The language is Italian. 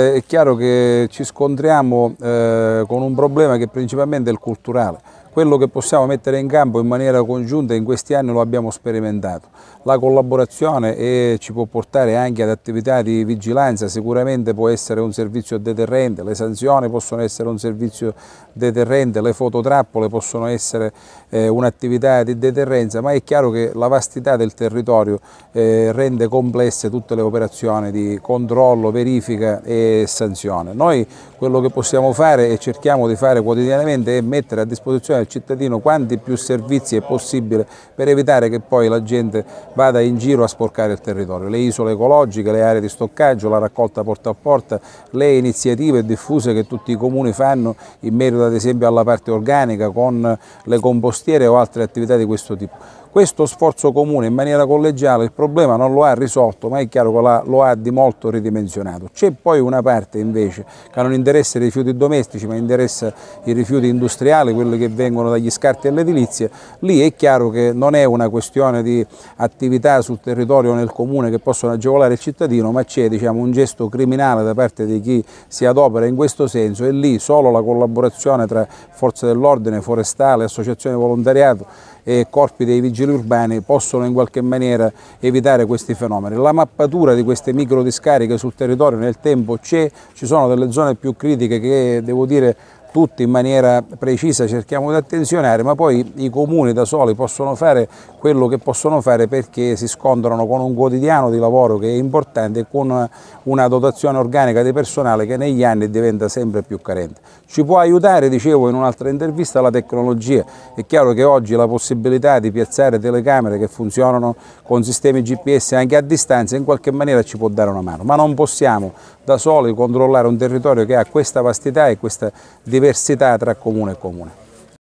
Eh, è chiaro che ci scontriamo eh, con un problema che principalmente è il culturale, quello che possiamo mettere in campo in maniera congiunta in questi anni lo abbiamo sperimentato. La collaborazione eh, ci può portare anche ad attività di vigilanza, sicuramente può essere un servizio deterrente, le sanzioni possono essere un servizio deterrente, le fototrappole possono essere eh, un'attività di deterrenza, ma è chiaro che la vastità del territorio eh, rende complesse tutte le operazioni di controllo, verifica e sanzione. Noi quello che possiamo fare e cerchiamo di fare quotidianamente è mettere a disposizione al cittadino quanti più servizi è possibile per evitare che poi la gente vada in giro a sporcare il territorio. Le isole ecologiche, le aree di stoccaggio, la raccolta porta a porta, le iniziative diffuse che tutti i comuni fanno in merito ad esempio alla parte organica con le compostiere o altre attività di questo tipo. Questo sforzo comune in maniera collegiale il problema non lo ha risolto, ma è chiaro che lo ha di molto ridimensionato. C'è poi una parte invece che non interessa i rifiuti domestici, ma interessa i rifiuti industriali, quelli che vengono dagli scarti all'edilizia. Lì è chiaro che non è una questione di attività sul territorio o nel comune che possono agevolare il cittadino, ma c'è diciamo, un gesto criminale da parte di chi si adopera in questo senso e lì solo la collaborazione tra forze dell'ordine, forestale, associazioni di volontariato e corpi dei vigili centri urbani possono in qualche maniera evitare questi fenomeni. La mappatura di queste micro discariche sul territorio nel tempo c'è, ci sono delle zone più critiche che devo dire tutti in maniera precisa cerchiamo di attenzionare, ma poi i comuni da soli possono fare quello che possono fare perché si scontrano con un quotidiano di lavoro che è importante e con una dotazione organica di personale che negli anni diventa sempre più carente. Ci può aiutare, dicevo in un'altra intervista, la tecnologia. È chiaro che oggi la possibilità di piazzare telecamere che funzionano con sistemi GPS anche a distanza in qualche maniera ci può dare una mano, ma non possiamo da soli controllare un territorio che ha questa vastità e questa diversità diversità tra comune e comune.